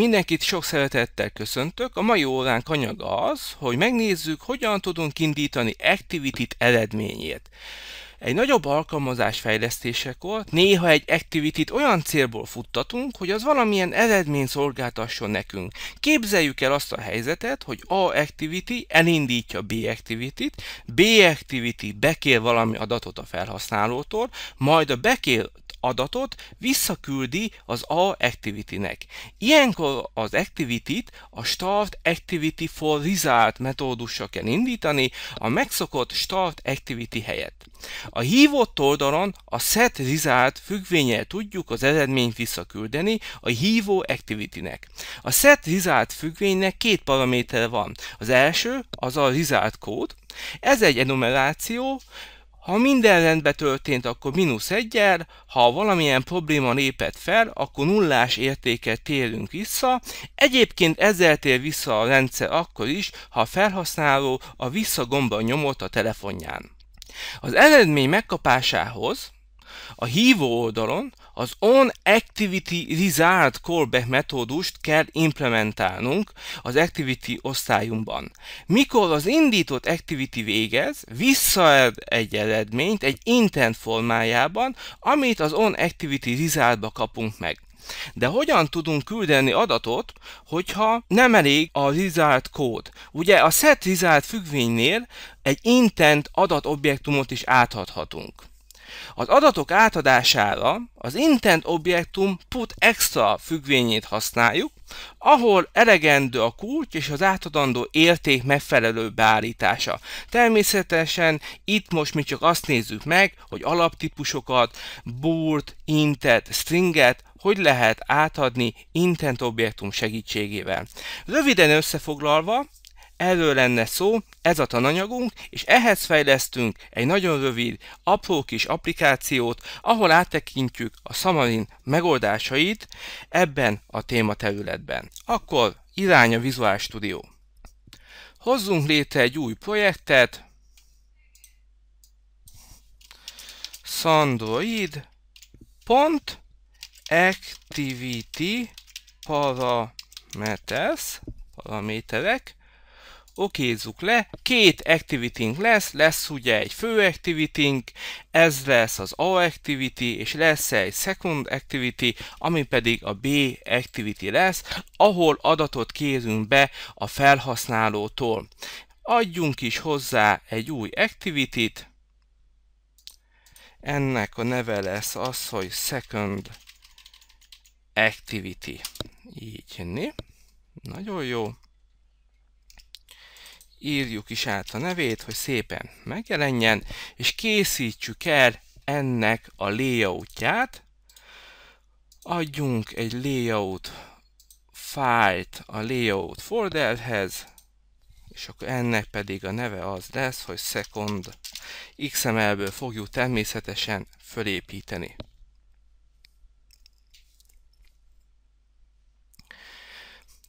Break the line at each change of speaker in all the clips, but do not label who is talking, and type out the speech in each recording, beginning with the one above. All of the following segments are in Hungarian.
Mindenkit sok szeretettel köszöntök. A mai óránk anyaga az, hogy megnézzük, hogyan tudunk indítani activity eredményét. Egy nagyobb alkalmazás fejlesztésekor néha egy activity olyan célból futtatunk, hogy az valamilyen eredmény szolgáltasson nekünk. Képzeljük el azt a helyzetet, hogy A activity elindítja B activity B activity bekér valami adatot a felhasználótól, majd a bekér adatot visszaküldi az A activity-nek. Ilyenkor az activity-t a start activity for result metódussal kell indítani a megszokott start activity helyett. A hívott oldalon a set result függvényel tudjuk az eredményt visszaküldeni a hívó activity-nek. A set result függvénynek két paramétere van. Az első az a result code, ez egy enumeráció, ha minden rendbe történt, akkor mínusz egyel, ha valamilyen probléma lépett fel, akkor nullás értéket térünk vissza. Egyébként ezzel tér vissza a rendszer akkor is, ha a felhasználó a visszagomba nyomott a telefonján. Az eredmény megkapásához a hívó oldalon az on-activity result callback metódust kell implementálnunk az activity osztályunkban. Mikor az indított activity végez, visszaad egy eredményt egy intent formájában, amit az on-activity ba kapunk meg. De hogyan tudunk küldeni adatot, hogyha nem elég a result kód? Ugye a set result függvénynél egy intent adatobjektumot is átadhatunk. Az adatok átadására az intent objektum put extra függvényét használjuk, ahol elegendő a kulcs és az átadandó érték megfelelő beállítása. Természetesen itt most mi csak azt nézzük meg, hogy alaptípusokat, boolt, intet, stringet, hogy lehet átadni intent objektum segítségével. Röviden összefoglalva, Erről lenne szó, ez a tananyagunk, és ehhez fejlesztünk egy nagyon rövid, apró kis applikációt, ahol áttekintjük a Xamarin megoldásait ebben a tématerületben. Akkor irány a Visual Studio. Hozzunk létre egy új projektet, sandroid.activityparameters, paraméterek okézzuk le, két activity lesz, lesz ugye egy fő activity ez lesz az A activity, és lesz egy second activity, ami pedig a B activity lesz, ahol adatot kézünk be a felhasználótól. Adjunk is hozzá egy új activity-t, ennek a neve lesz az, hogy second activity. Így jönni. Nagyon jó írjuk is át a nevét, hogy szépen megjelenjen, és készítsük el ennek a layoutját. Adjunk egy layout fájlt a layout folderhez, és akkor ennek pedig a neve az lesz, hogy second XML-ből fogjuk természetesen fölépíteni.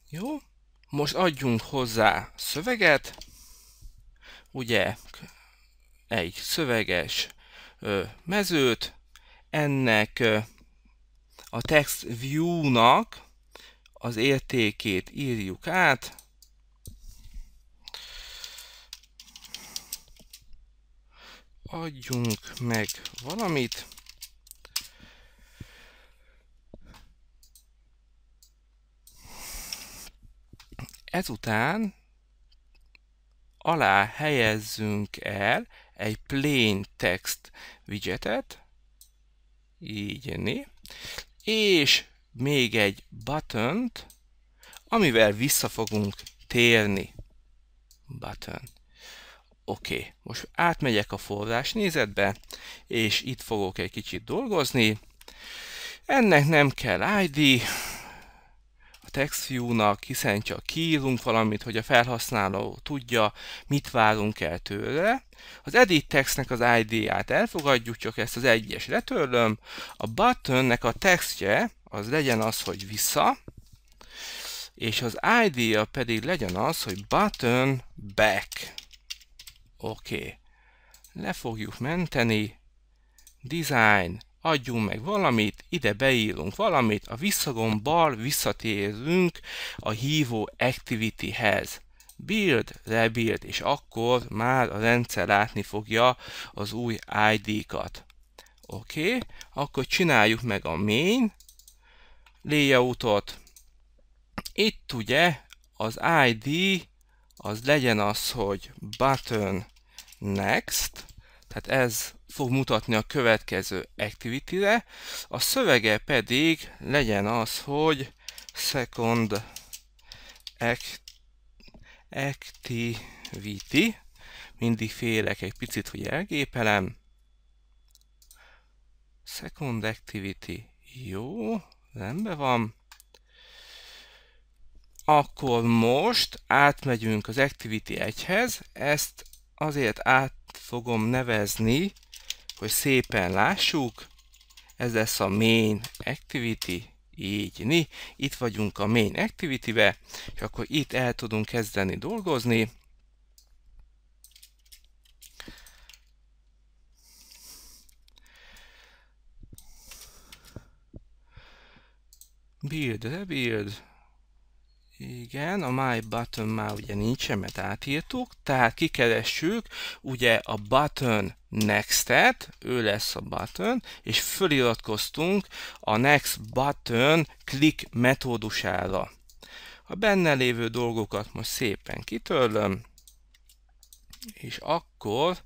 Jó, most adjunk hozzá szöveget, ugye egy szöveges mezőt, ennek a text view-nak az értékét írjuk át, adjunk meg valamit, Ezután alá helyezzünk el egy plain text widgetet, így né, és még egy buttont, amivel vissza fogunk térni. Button. Oké, okay. most átmegyek a forrás nézetbe, és itt fogok egy kicsit dolgozni. Ennek nem kell ID, view nak hiszen csak kiírunk valamit, hogy a felhasználó tudja, mit várunk el tőle. Az edit textnek az ID-ját elfogadjuk, csak ezt az egyes letörlöm. A buttonnek a textje az legyen az, hogy vissza, és az ID-ja pedig legyen az, hogy button back. Oké. Okay. Le fogjuk menteni. Design adjunk meg valamit, ide beírunk valamit, a visszagombbal visszatérünk a hívó activityhez. Build, rebuild, és akkor már a rendszer látni fogja az új ID-kat. Oké, okay. akkor csináljuk meg a main layoutot. Itt ugye az ID az legyen az, hogy button next, tehát ez fog mutatni a következő activity-re, a szövege pedig legyen az, hogy second activity, mindig félek egy picit, hogy elgépelem, second activity, jó, rendben van, akkor most átmegyünk az Activity 1-hez, ezt azért át fogom nevezni hogy szépen lássuk, ez lesz a main activity, így ni. Itt vagyunk a main activity-be, és akkor itt el tudunk kezdeni dolgozni. Build, rebuild, igen, a my button már ugye nincsen, mert átírtuk, tehát kikeressük ugye a button next-et, ő lesz a button, és föliratkoztunk a next button click metódusára. A benne lévő dolgokat most szépen kitörlöm, és akkor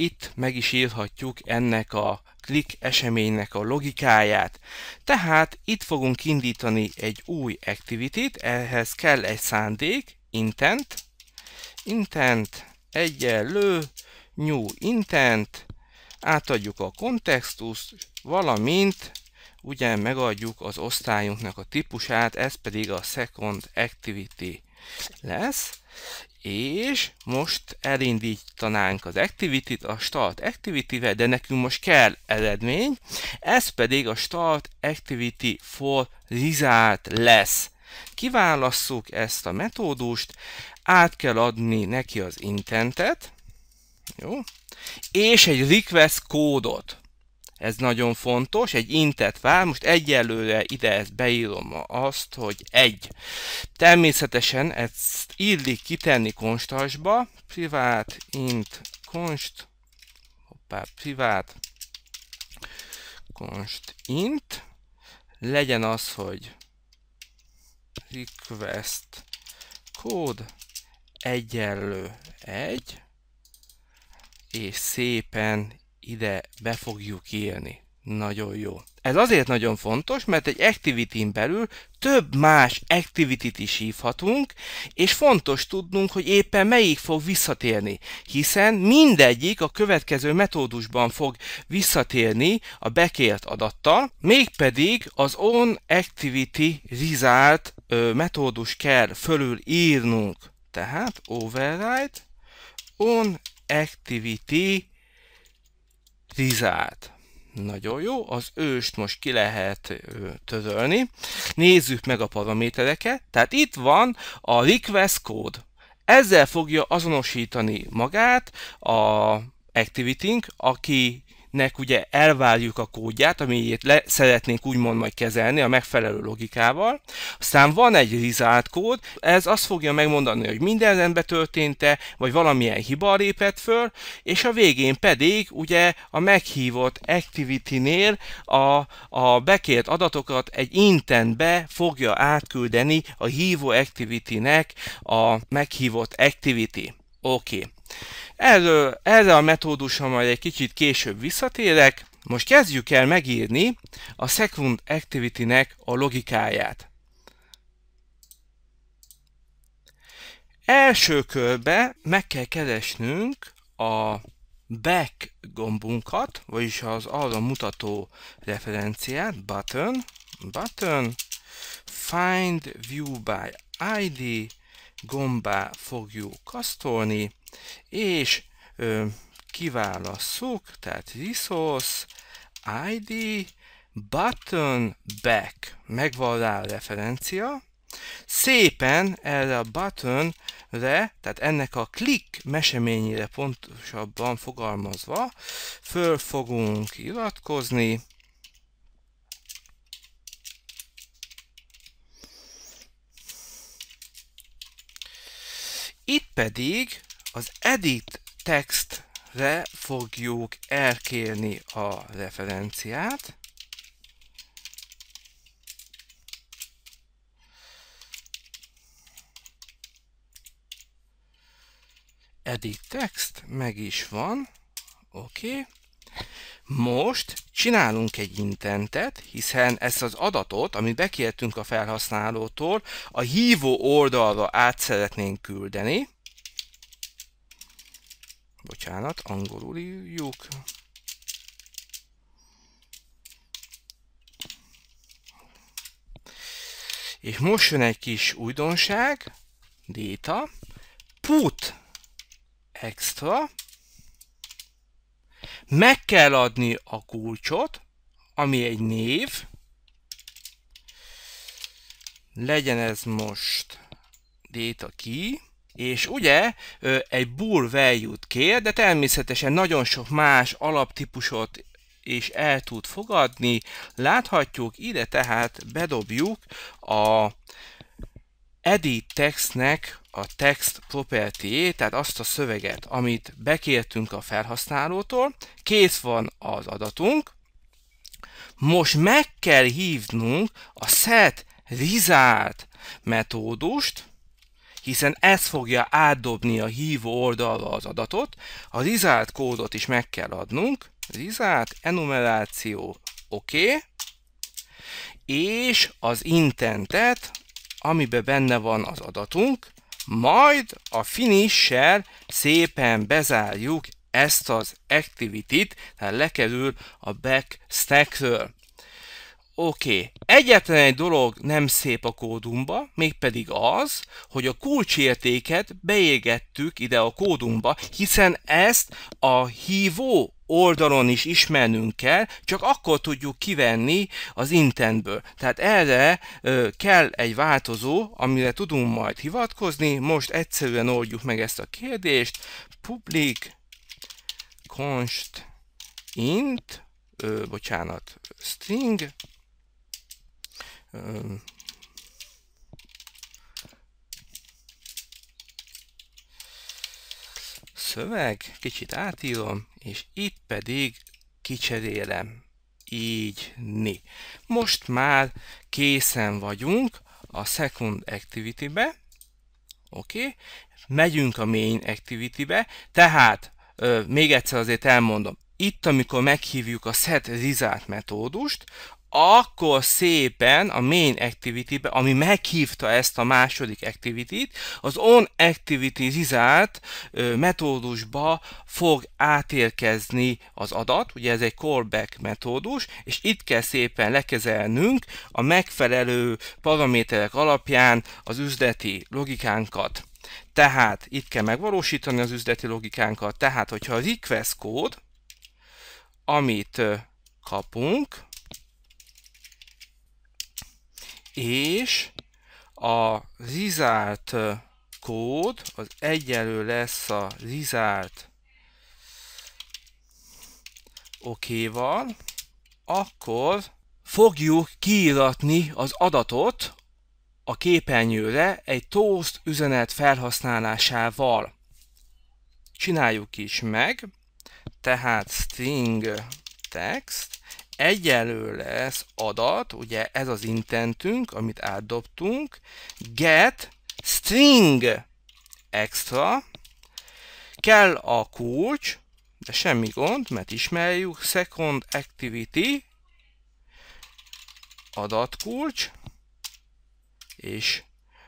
Itt meg is írhatjuk ennek a klik eseménynek a logikáját. Tehát itt fogunk indítani egy új activity-t, ehhez kell egy szándék, intent, intent egyenlő new intent, átadjuk a kontextust, valamint ugye megadjuk az osztályunknak a típusát, ez pedig a second activity lesz, és most elindítanánk az activity-t a start activity-vel, de nekünk most kell eredmény, ez pedig a start activity for result lesz. Kiválasszuk ezt a metódust, át kell adni neki az intentet, jó? és egy request kódot ez nagyon fontos, egy intet vár, most egyelőre ide ezt beírom azt, hogy egy. Természetesen ezt illik kitenni Konstasba privát int const, hoppá, privát const int, legyen az, hogy request code egyenlő egy és szépen ide be fogjuk írni. Nagyon jó. Ez azért nagyon fontos, mert egy activity belül több más activity-t is hívhatunk, és fontos tudnunk, hogy éppen melyik fog visszatérni, hiszen mindegyik a következő metódusban fog visszatérni a bekért adattal, mégpedig az onActivity_result metódus kell fölül írnunk. Tehát override onActivity rizált. Nagyon jó, az őst most ki lehet tözölni. Nézzük meg a paramétereket. Tehát itt van a request code. Ezzel fogja azonosítani magát a activity aki nek ugye elvárjuk a kódját, amiért le szeretnénk úgymond majd kezelni a megfelelő logikával. Aztán van egy result kód, ez azt fogja megmondani, hogy minden rendben történt-e, vagy valamilyen hiba lépett föl, és a végén pedig ugye a meghívott activity-nél a, a bekért adatokat egy intentbe fogja átküldeni a hívó activity-nek a meghívott activity. Oké. Okay. Erről, erre a metódusra majd egy kicsit később visszatérek. Most kezdjük el megírni a Second Activity-nek a logikáját. Első körbe meg kell keresnünk a back gombunkat, vagyis az arra mutató referenciát, button, button, find view by id, gombá fogjuk kasztolni, és ö, kiválasszuk, tehát resource, ID, button back, megvan rá a referencia, szépen erre a buttonre, tehát ennek a klik meseményére pontosabban fogalmazva, föl fogunk iratkozni, Itt pedig az edit textre fogjuk elkérni a referenciát. edit text, meg is van, oké. Okay. Most csinálunk egy intentet, hiszen ezt az adatot, amit bekértünk a felhasználótól, a hívó oldalra át szeretnénk küldeni bocsánat, angolul írjuk. És most jön egy kis újdonság, data, put extra, meg kell adni a kulcsot, ami egy név, legyen ez most data key, és ugye egy bull value-t kér, de természetesen nagyon sok más alaptípusot és el tud fogadni. Láthatjuk, ide tehát bedobjuk a edit textnek a text property tehát azt a szöveget, amit bekértünk a felhasználótól, kész van az adatunk, most meg kell hívnunk a set result metódust, hiszen ez fogja átdobni a hívó oldalra az adatot. A result kódot is meg kell adnunk. Result, enumeráció, oké. Okay és az intentet, amiben benne van az adatunk, majd a finissel szépen bezárjuk ezt az activity-t, tehát lekerül a back stackről. Oké, okay. egyetlen egy dolog nem szép a kódumba, mégpedig az, hogy a kulcsértéket beégettük ide a kódumba, hiszen ezt a hívó oldalon is ismernünk kell, csak akkor tudjuk kivenni az intentből. Tehát erre ö, kell egy változó, amire tudunk majd hivatkozni. Most egyszerűen oldjuk meg ezt a kérdést. Public const int, ö, bocsánat, string szöveg, kicsit átírom, és itt pedig kicserélem. Így, ni. Most már készen vagyunk a Second Activity-be, oké, okay. megyünk a Main Activity-be, tehát ö, még egyszer azért elmondom, itt, amikor meghívjuk a set result metódust, akkor szépen a main activity-be, ami meghívta ezt a második activity-t, az on activity zizált metódusba fog átérkezni az adat, ugye ez egy callback metódus, és itt kell szépen lekezelnünk a megfelelő paraméterek alapján az üzleti logikánkat. Tehát itt kell megvalósítani az üzleti logikánkat, tehát hogyha a request kód, amit kapunk, és a result kód az egyenlő lesz a result okéval, akkor fogjuk kiíratni az adatot a képernyőre egy toast üzenet felhasználásával. Csináljuk is meg, tehát string text egyenlő lesz adat, ugye ez az intentünk, amit átdobtunk, get string extra, kell a kulcs, de semmi gond, mert ismerjük, second activity, adatkulcs, és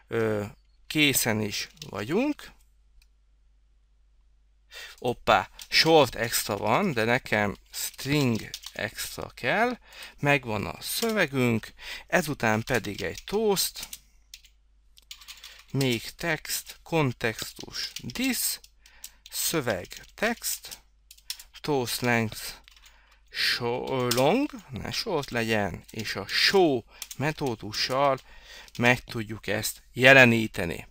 ö, készen is vagyunk. Oppá, short extra van, de nekem string extra kell, megvan a szövegünk, ezután pedig egy toast, még text, kontextus, this, szöveg, text, toast length, show, long, ne short legyen, és a show metódussal meg tudjuk ezt jeleníteni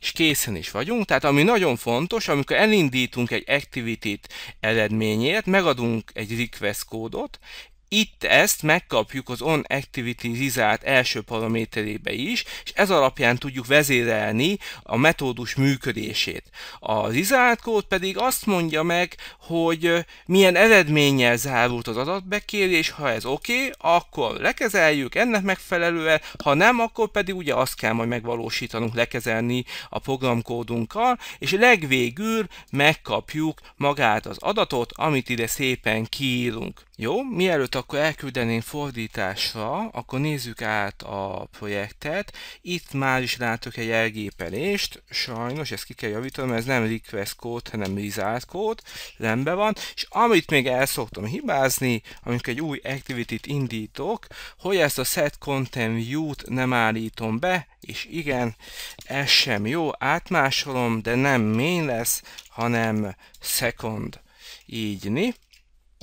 és készen is vagyunk. Tehát ami nagyon fontos, amikor elindítunk egy activity eredményért, megadunk egy request kódot, itt ezt megkapjuk az on-activity result első paraméterébe is, és ez alapján tudjuk vezérelni a metódus működését. A result kód pedig azt mondja meg, hogy milyen eredménnyel zárult az adatbekérés, ha ez oké, okay, akkor lekezeljük ennek megfelelően, ha nem, akkor pedig ugye azt kell majd megvalósítanunk, lekezelni a programkódunkkal, és legvégül megkapjuk magát az adatot, amit ide szépen kiírunk. Jó, mielőtt akkor elküldeném fordításra, akkor nézzük át a projektet. Itt már is látok egy elgépelést, sajnos ezt ki kell javítanom, ez nem request code, hanem result code, rendben van, és amit még el szoktam hibázni, amikor egy új activity-t indítok, hogy ezt a set content view-t nem állítom be, és igen, ez sem jó, átmásolom, de nem main lesz, hanem second. Így, ni.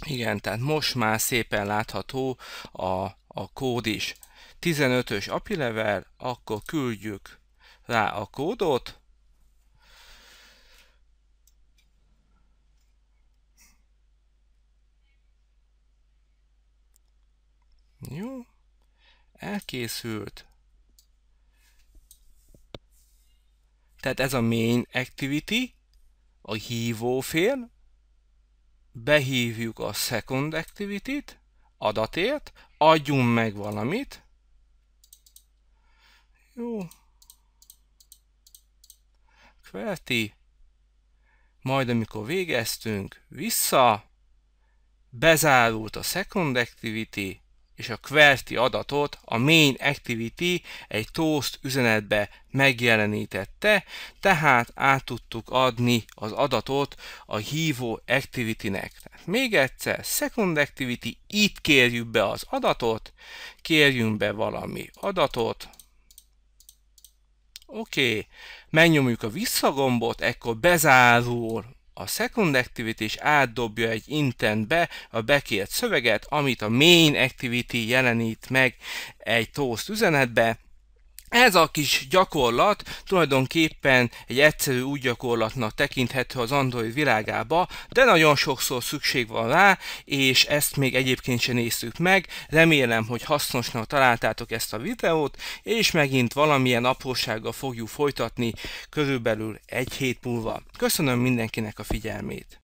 Igen, tehát most már szépen látható a, a kód is. 15-ös level, akkor küldjük rá a kódot, Jó, elkészült. Tehát ez a main activity, a hívófél, behívjuk a second activity-t, adatért, adjunk meg valamit. Jó. Query. Majd amikor végeztünk, vissza, bezárult a second activity, és a QWERTY adatot a main activity egy toast üzenetbe megjelenítette, tehát át tudtuk adni az adatot a hívó activity-nek. Még egyszer, second activity, itt kérjük be az adatot, kérjünk be valami adatot, Oké, okay. megnyomjuk a visszagombot, ekkor bezárul a second activity is átdobja egy intentbe a bekért szöveget, amit a main activity jelenít meg egy toast üzenetbe, ez a kis gyakorlat tulajdonképpen egy egyszerű új gyakorlatnak tekinthető az Android világába, de nagyon sokszor szükség van rá, és ezt még egyébként sem néztük meg. Remélem, hogy hasznosnak találtátok ezt a videót, és megint valamilyen aprósággal fogjuk folytatni körülbelül egy hét múlva. Köszönöm mindenkinek a figyelmét!